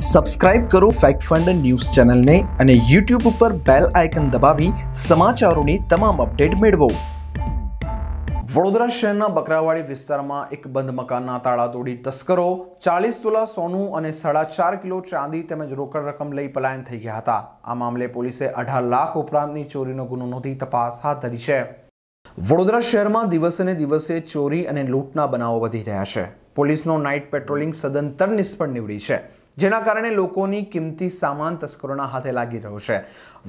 subscribe કરો fact fund news ચેનલને અને યુટ્યુબ ઉપર બેલ આઇકન દબાવી સમાચારોની તમામ અપડેટ મેળવો વડોદરા શહેરના બકરાવાડી વિસ્તારમાં એક બંધ મકાનના તાળા તોડી તસ્કરો ચાલીસ તોલા સોનું અને સાડા ચાર કિલો ચાંદી તેમજ રોકડ રકમ લઈ પલાયન થઈ ગયા હતા આ મામલે પોલીસે અઢાર લાખ ઉપરાંતની ચોરીનો ગુનો નોંધી તપાસ હાથ ધરી છે વડોદરા શહેરમાં દિવસે દિવસે ચોરી અને લૂંટના બનાવો વધી રહ્યા છે પોલીસનો નાઇટ પેટ્રોલિંગ સદંતર નિષ્ફળ નીવડી છે જેના કારણે લોકોની કિંમતી સામાન તસ્કરોના હાથે લાગી રહ્યો છે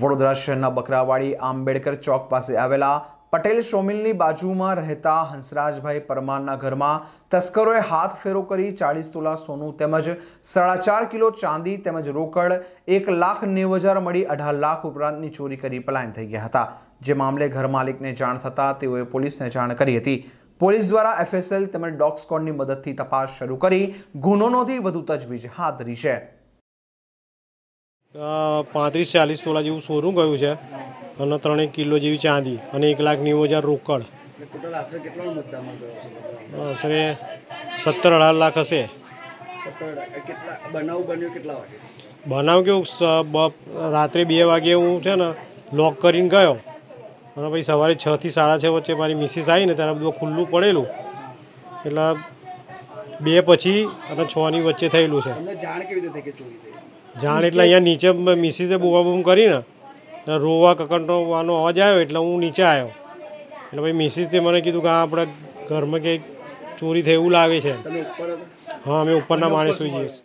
વડોદરા શહેરના બકરાવાડી આંબેડકર ચોક પાસે આવેલા પટેલ શોમિલની બાજુમાં રહેતા હંસરાજભાઈ પરમારના ઘરમાં તસ્કરોએ હાથ ફેરો કરી ચાળીસ તોલા સોનું તેમજ સાડા ચાર કિલો ચાંદી તેમજ રોકડ એક લાખ નેવ હજાર મળી અઢાર લાખ ઉપરાંતની ચોરી કરી પલાયન થઈ ગયા હતા જે મામલે ઘર માલિકને જાણ થતાં તેઓએ પોલીસને જાણ કરી હતી પોલીસ દ્વારા એફએસએલ તેમજ ડોગ મદદથી તપાસ શરૂ કરી ગુનો નોંધી વધુ તજવીજ હાથ ધરી છે પાંત્રીસ ચાલીસ તોલા જેવું સોનું ગયું છે અને ત્રણેક કિલો જેવી ચાંદી અને એક લાખ નેવું હજાર રોકડ આશરે સત્તર અઢાર લાખ હશે બનાવ કેવું રાત્રે બે વાગે હું છે ને લોક કરીને ગયો અને ભાઈ સવારે 6:00 થી 6:30 વચ્ચે મારી મિસિસ આઈ ને ત્યારે બધું ખુલ્લું પડેલું એટલે બે પછી અને 6:00 ની વચ્ચે થયેલું છે એટલે જાણ કેવી રીતે થાય કે ચોરી થઈ જાણ એટલે અહીંયા નીચે મિસિસ એ બોવા બોમ કરીને ને રોવા કકડનોવાનો અવાજ આવ્યો એટલે હું નીચે આવ્યો અને ભાઈ મિસિસ થી મને કીધું કે આપડે ઘરમાં કે ચોરી થઈ એવું લાગે છે તમે ઉપર હા અમે ઉપરના માળે સૂઈ જઈએ